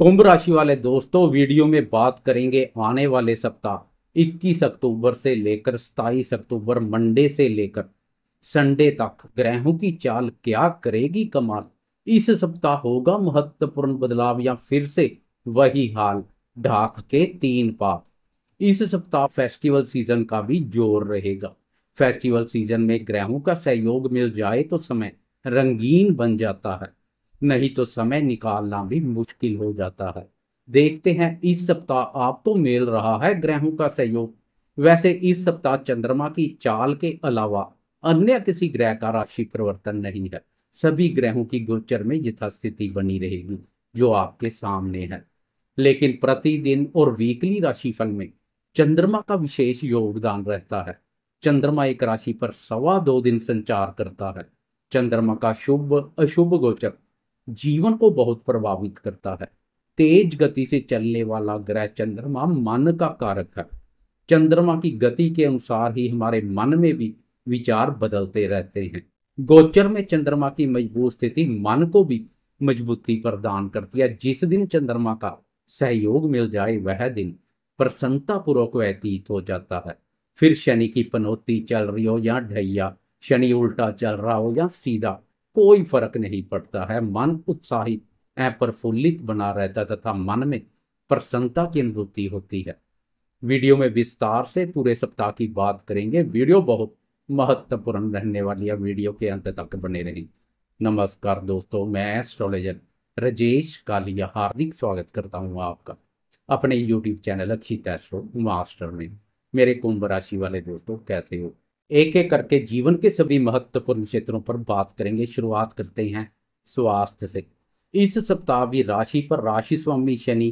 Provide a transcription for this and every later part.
कुंभ राशि वाले दोस्तों वीडियो में बात करेंगे आने वाले सप्ताह 21 अक्टूबर से लेकर 27 अक्टूबर मंडे से लेकर संडे तक ग्रहों की चाल क्या करेगी कमाल इस सप्ताह होगा महत्वपूर्ण बदलाव या फिर से वही हाल ढाक के तीन पात इस सप्ताह फेस्टिवल सीजन का भी जोर रहेगा फेस्टिवल सीजन में ग्रहों का सहयोग मिल जाए तो समय रंगीन बन जाता है नहीं तो समय निकालना भी मुश्किल हो जाता है देखते हैं इस सप्ताह आपको तो मिल रहा है ग्रहों का सहयोग वैसे इस सप्ताह चंद्रमा की चाल के अलावा अन्य किसी ग्रह का राशि परिवर्तन नहीं है सभी ग्रहों की गोचर में यथास्थिति बनी रहेगी जो आपके सामने है लेकिन प्रतिदिन और वीकली राशिफल में चंद्रमा का विशेष योगदान रहता है चंद्रमा एक राशि पर सवा दो दिन संचार करता है चंद्रमा का शुभ अशुभ गोचर जीवन को बहुत प्रभावित करता है तेज गति से चलने वाला ग्रह चंद्रमा मन का कारक है चंद्रमा की गति के अनुसार ही हमारे मन में भी विचार बदलते रहते हैं गोचर में चंद्रमा की मजबूत स्थिति मन को भी मजबूती प्रदान करती है जिस दिन चंद्रमा का सहयोग मिल जाए वह दिन प्रसन्नता पूर्वक व्यतीत हो जाता है फिर शनि की पनौती चल रही हो या ढैया शनि उल्टा चल रहा हो या सीधा कोई फर्क नहीं पड़ता है मन उत्साहित प्रफुल्लित बना रहता तथा मन में प्रसन्नता की अनुभूति होती है वीडियो में विस्तार से पूरे सप्ताह की बात करेंगे वीडियो बहुत महत्वपूर्ण रहने वाली है वीडियो के अंत तक बने रहें नमस्कार दोस्तों मैं एस्ट्रोलॉजर राजेश कालिया हार्दिक स्वागत करता हूं आपका अपने YouTube channel Akshit astro master में मेरे कुंभ राशि वाले दोस्तों कैसे हो एक एक करके जीवन के सभी महत्वपूर्ण क्षेत्रों पर बात करेंगे शुरुआत करते हैं स्वास्थ्य से इस सप्ताह भी राशि पर राशि स्वामी शनि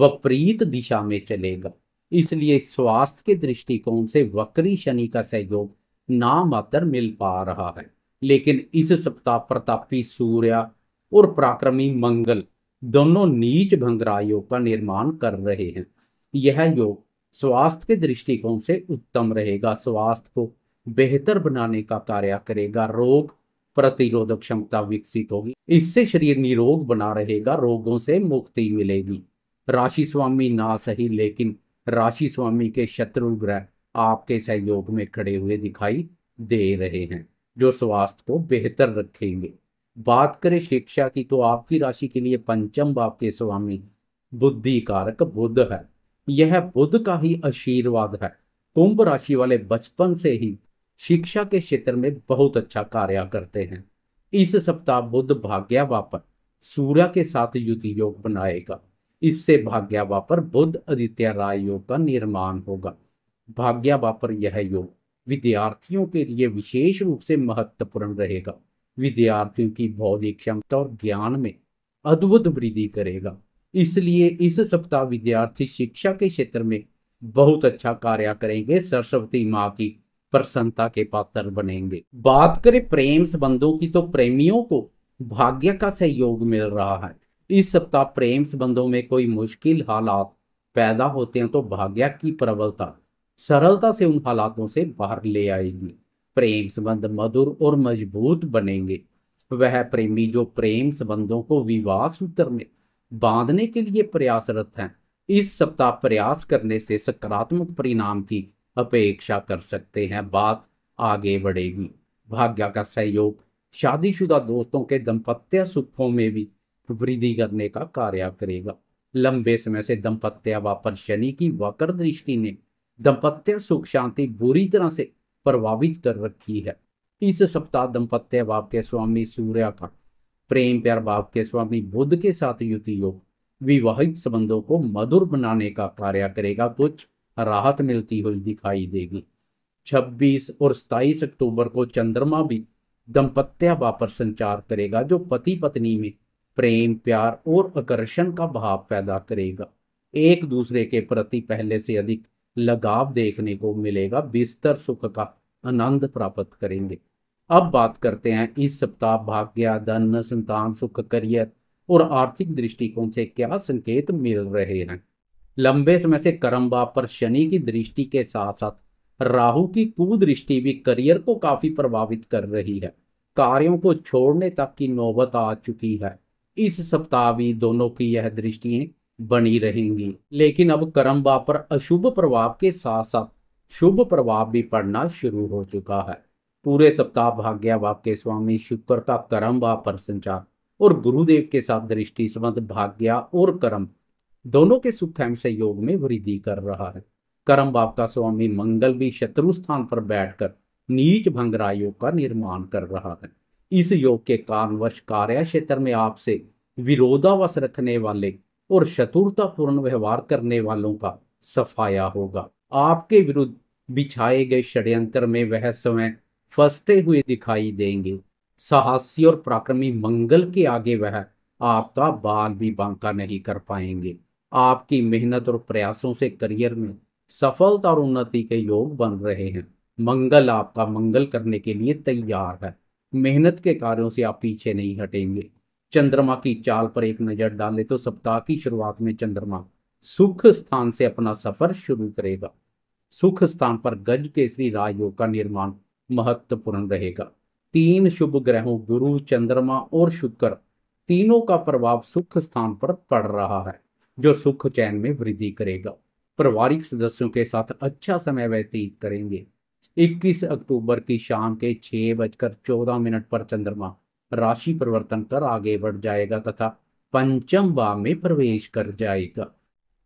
विपरीत दिशा में चलेगा इसलिए स्वास्थ्य के दृष्टिकोण से वक्री शनि का सहयोग नामात्र मिल पा रहा है लेकिन इस सप्ताह प्रतापी सूर्य और पराक्रमी मंगल दोनों नीच भंगरायों का निर्माण कर रहे हैं यह योग स्वास्थ्य के दृष्टिकोण से उत्तम रहेगा स्वास्थ्य को बेहतर बनाने का कार्य करेगा रोग प्रतिरोधक क्षमता विकसित होगी इससे शरीर निरोग बना रहेगा रोगों से मुक्ति मिलेगी राशि स्वामी ना सही लेकिन राशि स्वामी के शत्रु ग्रह आपके सहयोग में खड़े हुए दिखाई दे रहे हैं जो स्वास्थ्य को बेहतर रखेंगे बात करें शिक्षा की तो आपकी राशि के लिए पंचम भाव के स्वामी बुद्धि कारक बुद्ध है यह बुद्ध का ही आशीर्वाद है कुंभ राशि वाले बचपन से ही शिक्षा के क्षेत्र में बहुत अच्छा कार्य करते हैं इस सप्ताह बुद्ध भाग्या वापर सूर्य के साथ युति योग बनाएगा इससे भाग्या वापर बुद्ध आदित्य राय योग का निर्माण होगा भाग्या वापर यह योग विद्यार्थियों के लिए विशेष रूप से महत्वपूर्ण रहेगा विद्यार्थियों की बौद्धिक क्षमता और ज्ञान में अद्भुत वृद्धि करेगा इसलिए इस सप्ताह विद्यार्थी शिक्षा के क्षेत्र में बहुत अच्छा कार्य करेंगे सरस्वती माँ की प्रसन्नता के पात्र बनेंगे बात करें प्रेम संबंधों की तो प्रेमियों को भाग्य का सहयोग मिल रहा है इस सप्ताह प्रेम संबंधों में कोई मुश्किल हालात पैदा होते हैं तो भाग्य की प्रबलता सरलता से उन हालातों से बाहर ले आएगी प्रेम संबंध मधुर और मजबूत बनेंगे वह प्रेमी जो प्रेम संबंधों को विवाह सूत्र में बांधने के लिए प्रयासरत हैं इस सप्ताह प्रयास करने से सकारात्मक परिणाम की अपेक्षा कर सकते हैं बात आगे बढ़ेगी भाग्य का सहयोग शादीशुदा दोस्तों के दंपत्य सुखों में भी वृद्धि करने का कार्य करेगा लंबे समय से दंपत्य वापर शनि की वक्र दृष्टि ने दंपत्य सुख शांति बुरी तरह से प्रभावित कर रखी है इस सप्ताह दंपत्य बाप के स्वामी सूर्य का प्रेम प्यार बाप के स्वामी बुद्ध के साथ युति योग विवाहित संबंधों को मधुर बनाने का कार्य करेगा कुछ राहत मिलती हुई दिखाई देगी 26 और 27 अक्टूबर को चंद्रमा भी दंपत्या वापस संचार करेगा जो पति पत्नी में प्रेम प्यार और आकर्षण का भाव पैदा करेगा एक दूसरे के प्रति पहले से अधिक लगाव देखने को मिलेगा बिस्तर सुख का आनंद प्राप्त करेंगे अब बात करते हैं इस सप्ताह भाग्य धन संतान सुख करियर और आर्थिक दृष्टिकोण से क्या संकेत मिल रहे हैं लंबे समय से करम्बा पर शनि की दृष्टि के साथ साथ राहु की कुदृष्टि भी करियर को काफी प्रभावित कर रही है कार्यों को छोड़ने तक की नौबत आ चुकी है इस सप्ताह भी दोनों की यह दृष्टियां बनी रहेंगी लेकिन अब करम्बा पर अशुभ प्रभाव के साथ साथ शुभ प्रभाव भी पड़ना शुरू हो चुका है पूरे सप्ताह भाग्य के स्वामी शुक्र का करम्बा पर संचार और गुरुदेव के साथ दृष्टि संबंध भाग्य और कर्म दोनों के सुख एवं योग में वृद्धि कर रहा है कर्म बाप का स्वामी मंगल भी शत्रु स्थान पर बैठकर नीच भंगरा योग का निर्माण कर रहा है इस योग के कारणवश कार्य क्षेत्र में आपसे विरोधावश रखने वाले और शत्रुतापूर्ण व्यवहार करने वालों का सफाया होगा आपके विरुद्ध बिछाए गए षड्यंत्र में वह समय फंसते हुए दिखाई देंगे साहसी और पराक्रमी मंगल के आगे वह आपका बाल भी बांका नहीं कर पाएंगे आपकी मेहनत और प्रयासों से करियर में सफलता और उन्नति के योग बन रहे हैं मंगल आपका मंगल करने के लिए तैयार है मेहनत के कार्यों से आप पीछे नहीं हटेंगे चंद्रमा की चाल पर एक नजर डालें तो सप्ताह की शुरुआत में चंद्रमा सुख स्थान से अपना सफर शुरू करेगा सुख स्थान पर गज केसरी राजयोग का निर्माण महत्वपूर्ण रहेगा तीन शुभ ग्रहों गुरु चंद्रमा और शुक्र तीनों का प्रभाव सुख स्थान पर पड़ रहा है जो सुख चैन में वृद्धि करेगा पारिवारिक सदस्यों के साथ अच्छा समय व्यतीत करेंगे 21 अक्टूबर की शाम के छह बजकर चौदह मिनट पर चंद्रमा राशि परिवर्तन कर आगे बढ़ जाएगा तथा पंचम भाव में प्रवेश कर जाएगा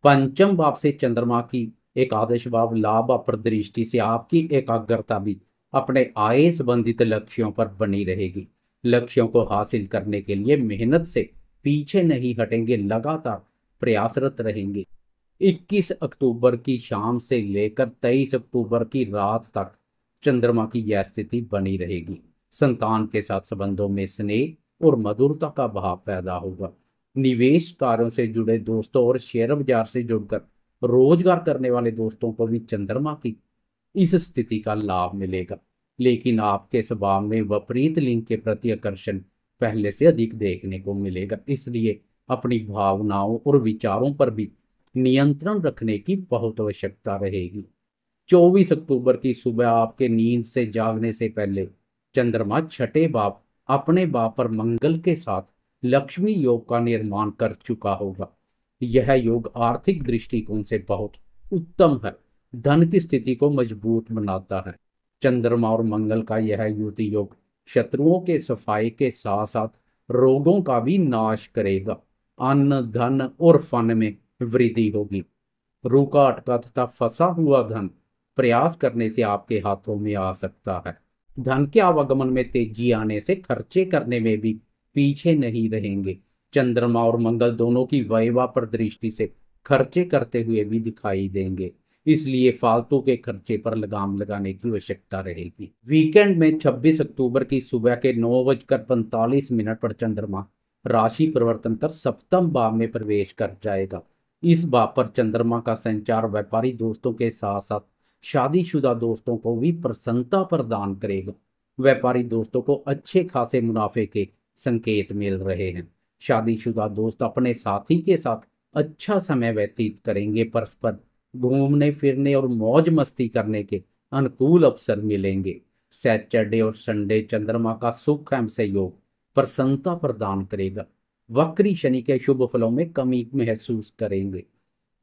पंचम भाव से चंद्रमा की एकादश भाव लाभ अपर दृष्टि से आपकी एकाग्रता भी अपने आय संबंधित लक्ष्यों पर बनी रहेगी लक्ष्यों को हासिल करने के लिए मेहनत से पीछे नहीं हटेंगे लगातार प्रयासरत रहेंगे 21 अक्टूबर की शाम से लेकर 23 अक्टूबर की रात तक चंद्रमा की यह स्थिति बनी रहेगी संतान के साथ संबंधों में स्नेह और मधुरता का भाव पैदा होगा निवेश कार्यों से जुड़े दोस्तों और शेयर बाजार से जुड़कर रोजगार करने वाले दोस्तों को भी चंद्रमा की इस स्थिति का लाभ मिलेगा लेकिन आपके स्वभाव में विपरीत लिंग के प्रति आकर्षण पहले से अधिक देखने को मिलेगा इसलिए अपनी भावनाओं और विचारों पर भी नियंत्रण रखने की बहुत आवश्यकता रहेगी 24 अक्टूबर की सुबह आपके नींद से जागने से पहले चंद्रमा छठे बाप अपने बाप पर मंगल के साथ लक्ष्मी योग का निर्माण कर चुका होगा यह योग आर्थिक दृष्टिकोण से बहुत उत्तम है धन की स्थिति को मजबूत बनाता है चंद्रमा और मंगल का यह युति योग शत्रुओं के सफाई के साथ साथ रोगों का भी नाश करेगा अन्न धन और फन में वृद्धि होगी रूका अटका तथा फंसा हुआ धन प्रयास करने से आपके हाथों में आ सकता है धन के आवागमन में तेजी आने से खर्चे करने में भी पीछे नहीं रहेंगे चंद्रमा और मंगल दोनों की वैवा पर दृष्टि से खर्चे करते हुए भी दिखाई देंगे इसलिए फालतू के खर्चे पर लगाम लगाने की आवश्यकता रहेगी वीकेंड में 26 अक्टूबर की सुबह के नौ बजकर पैंतालीस मिनट पर चंद्रमा राशि परिवर्तन कर सप्तम भाव में प्रवेश कर जाएगा इस भाव पर चंद्रमा का संचार व्यापारी दोस्तों के साथ साथ शादीशुदा दोस्तों को भी प्रसन्नता प्रदान करेगा व्यापारी दोस्तों को अच्छे खासे मुनाफे के संकेत मिल रहे हैं शादीशुदा दोस्त अपने साथी के साथ अच्छा समय व्यतीत करेंगे परस्पर घूमने फिरने और मौज मस्ती करने के अनुकूल अवसर मिलेंगे सैटरडे और संडे चंद्रमा का सुख एवं सहयोग प्रसन्नता प्रदान करेगा वक्री शनि के शुभ फलों में कमी महसूस करेंगे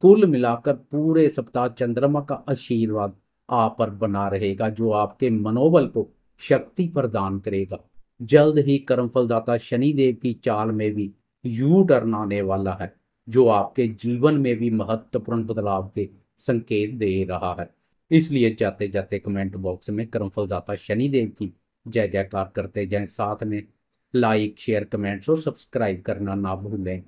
कुल मिलाकर पूरे सप्ताह चंद्रमा का आशीर्वाद आप पर बना रहेगा जो आपके मनोबल को शक्ति प्रदान करेगा जल्द ही कर्मफलदाता शनिदेव की चाल में भी यू टर्न आने वाला है जो आपके जीवन में भी महत्वपूर्ण बदलाव के संकेत दे रहा है इसलिए जाते जाते कमेंट बॉक्स में कर्म फलदाता शनिदेव की जय जयकार करते जाए साथ में लाइक शेयर कमेंट्स और सब्सक्राइब करना ना भूलें